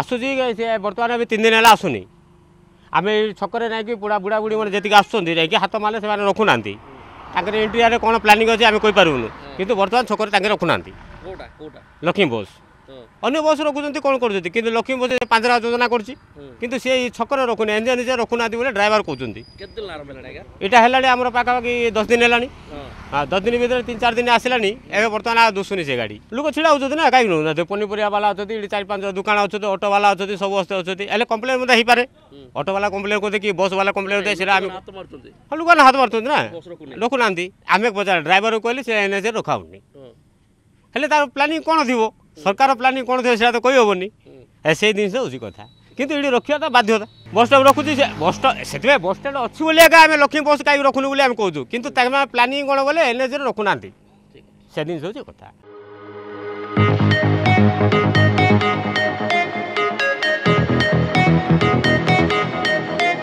ଆସୁଛି ସେ ବର୍ତ୍ତମାନ ଏବେ ତିନି ଦିନ ହେଲା ଆସୁନି ଆମେ ଛକରେ ଯାଇକି ବୁଢ଼ା ବୁଢ଼ା ବୁଢ଼ୀ ମାନେ ଯେତିକି ଆସୁଛନ୍ତି ଯାଇକି ହାତ ମାରିଲେ ସେମାନେ ରଖୁନାହାନ୍ତି ତାଙ୍କର ଇଣ୍ଟରିଆରେ କ'ଣ ପ୍ଲାନିଂ ଅଛି ଆମେ କହିପାରୁନୁ କିନ୍ତୁ ବର୍ତ୍ତମାନ ଛକରେ ତାଙ୍କେ ରଖୁନାହାନ୍ତି ଲକ୍ଷ୍ମୀ ବୋଷ ଅନ୍ୟ ବସ୍ ରଖୁଛନ୍ତି କ'ଣ କରୁଛନ୍ତି କିନ୍ତୁ ଲକ୍ଷ୍ମୀ ବସ୍ ପାଞ୍ଚରା ଯୋଜନା କରୁଛି କିନ୍ତୁ ସେ ଛକରେ ରଖୁନି ଏନ୍ଜିଏ ନିଜେ ରଖୁନାହାନ୍ତି ବୋଲି ଡ୍ରାଇଭର କହୁଛନ୍ତି ଏଇଟା ହେଲାଣି ଆମର ପାଖାପାଖି ଦଶ ଦିନ ହେଲାଣି दस दिन भित्र तिन चार दिन आसलानि ए बर्तमान दुशुनि से गाडी लोक छिडा हुन्छ ना काहीँ नहुँदा पनिपरियावाला अहिले चार पाँच दोकान अहिले अटोवाला अहिले सब अस्ति अहिले अहिले कम्प्लेन मत हैपारे अटोवाला कम्प्लेन गर्दै कि बसवाला कम्प्लेन गर्दै सेटा हामी लोक हात मार्छन् ना रखुनाहाନ୍ତି ଆମେ ଡ୍ରାଇଭରକୁ କହିଲେ ସେ ଏନ୍ଏଚ୍ରେ ରଖାହେଉନି ହେଲେ ତାର ପ୍ଲାନିଂ କ'ଣ ଥିବ ସରକାର ପ୍ଲାନିଂ କ'ଣ ଥିବ ସେଇଟା ତ କହିହେବନି ସେଇ ଜିନିଷ ହେଉଛି କଥା কিন্তু এটি রক্ষা তো বাধ্যতা বস স্টপ রকুছি বস স্ট সেই বস স্টেড অ বলে একা আমি লক্ষ্মী বস কাই রকুনি বলে আমি কিন্তু তাকে প্ল্যানিং কোণ বলে এনএজি রকু না সেদিন হচ্ছে কথা